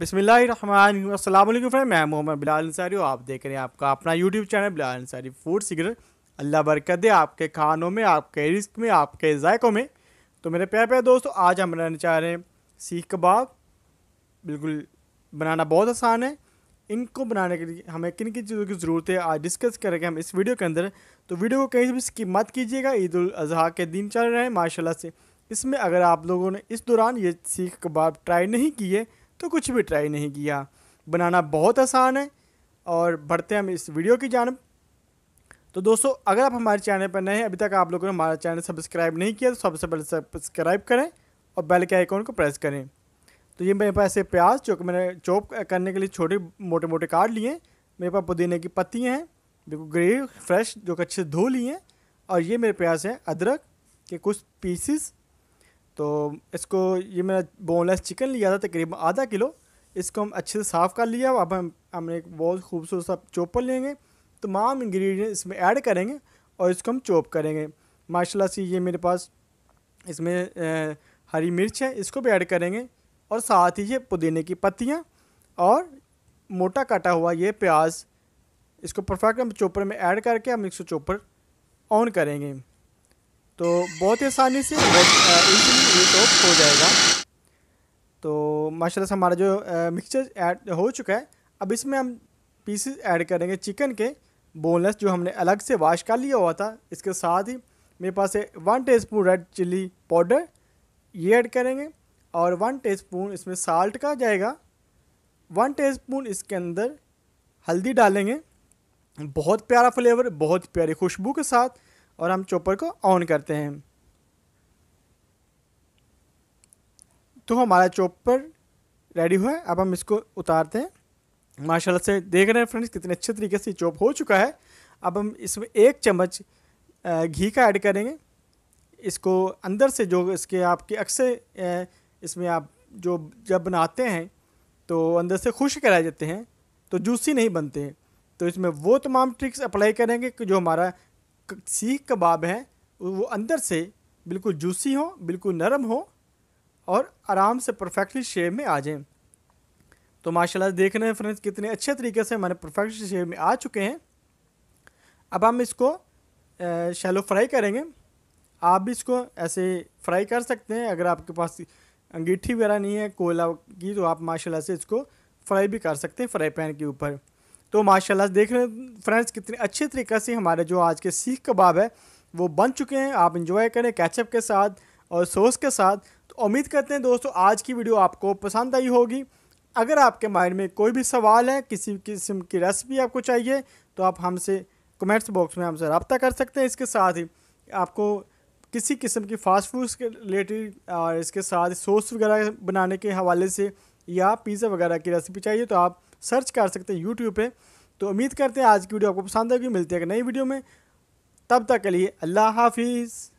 बसमिल friend मैं मोहम्मद बिलाल अंसारी हूँ आप देख रहे हैं आपका अपना YouTube channel Bilal Ansari food seeker अल्लाह बरकत दे आपके खानों में आपके रिस्क में आपके जायकों में तो मेरे प्यार प्यार दोस्तों आज हम बनाना चाह रहे हैं सीख कबाब बिल्कुल बनाना बहुत आसान है इनको बनाने के लिए हमें किन किन चीज़ों की ज़रूरत है आज डिस्कस करेंगे हम इस वीडियो के अंदर तो वीडियो को कहीं भी स्किप मत कीजिएगा ईद अजहा के दिन चल रहे हैं माशाल्लाह से इसमें अगर आप लोगों ने इस दौरान ये सीख कबाब ट्राई नहीं किए तो कुछ भी ट्राई नहीं किया बनाना बहुत आसान है और बढ़ते हम इस वीडियो की जानब तो दोस्तों अगर आप हमारे चैनल पर नए हैं अभी तक आप लोगों ने हमारा चैनल सब्सक्राइब नहीं किया तो सबसे पहले सब्सक्राइब करें और बेल के आइकॉन को प्रेस करें तो ये मेरे पास ऐसे प्याज जो कि मैंने चॉप करने के लिए छोटे मोटे मोटे काट लिए मेरे पास पुदीने की पत्तियाँ हैं बिल्कुल ग्रेवी फ्रेश जो कि अच्छे से धो लिए हैं और ये मेरे प्याज हैं अदरक के कुछ पीसीस तो इसको ये मैंने बोनलेस चिकन लिया था तकरीबन आधा किलो इसको हम अच्छे से साफ़ कर लिया अब हम हम एक बहुत खूबसूरत सा चोपर लेंगे तमाम इंग्रेडिएंट इसमें ऐड करेंगे और इसको हम चॉप करेंगे माशाल्लाह से ये मेरे पास इसमें ए, हरी मिर्च है इसको भी ऐड करेंगे और साथ ही ये पुदीने की पत्तियाँ और मोटा काटा हुआ ये प्याज इसको परफेक्ट हम चोपर में ऐड करके हम इसको चोपर ऑन करेंगे तो बहुत आसानी से इजीली ये हो जाएगा तो माशाल्लाह से हमारा जो मिक्सचर ऐड हो चुका है अब इसमें हम पीसेस ऐड करेंगे चिकन के बोनलेस जो हमने अलग से वाश कर लिया हुआ था इसके साथ ही मेरे पास है one teaspoon red chilli powder ये ऐड करेंगे और वन टीस्पून इसमें साल्ट का जाएगा वन टीस्पून इसके अंदर हल्दी डालेंगे बहुत प्यारा फ्लेवर बहुत प्यारी खुशबू के साथ और हम चॉपर को ऑन करते हैं तो हमारा चॉपर रेडी हुआ है अब हम इसको उतारते हैं माशाल्लाह से देख रहे हैं फ्रेंड्स कितने अच्छे तरीके से चॉप हो चुका है अब हम इसमें एक चम्मच घी का ऐड करेंगे इसको अंदर से जो इसके आपके अक्सर इसमें आप जो जब बनाते हैं तो अंदर से खुश कराए जाते हैं तो जूसी नहीं बनते हैं तो इसमें वो तमाम ट्रिक्स अप्लाई करेंगे कि जो हमारा सीख कबाब हैं वो अंदर से बिल्कुल जूसी हो बिल्कुल नरम हो और आराम से परफेक्टली शेप में आ जाएं तो माशाल्लाह देख रहे हैं फ्रेंड्स कितने अच्छे तरीके से हमारे परफेक्ट शेप में आ चुके हैं अब हम इसको शैलो फ्राई करेंगे आप भी इसको ऐसे फ्राई कर सकते हैं अगर आपके पास अंगीठी वगैरह नहीं है कोयला की तो आप माशाल्लाह से इसको फ्राई भी कर सकते हैं फ्राई पैन के ऊपर तो माशाल्लाह देख रहे हैं फ्रेंड्स कितने अच्छे तरीके से हमारे जो आज के सीख कबाब है वो बन चुके हैं आप इंजॉय करें कैचअप के साथ और सॉस के साथ तो उम्मीद करते हैं दोस्तों आज की वीडियो आपको पसंद आई होगी अगर आपके माइंड में कोई भी सवाल है किसी किस्म की रेसिपी आपको चाहिए तो आप हमसे कमेंट्स बॉक्स में हमसे रबता कर सकते हैं इसके साथ ही आपको किसी किस्म की फ़ास्ट फूड के रिलेटेड और इसके साथ सॉस वगैरह बनाने के हवाले से या पिज़्ज़ा वगैरह की रेसिपी चाहिए तो आप सर्च कर सकते हैं यूट्यूब पर तो उम्मीद करते हैं आज की वीडियो आपको पसंद आएगी मिलती है एक नई वीडियो में तब तक के लिए अल्लाह हाफिज़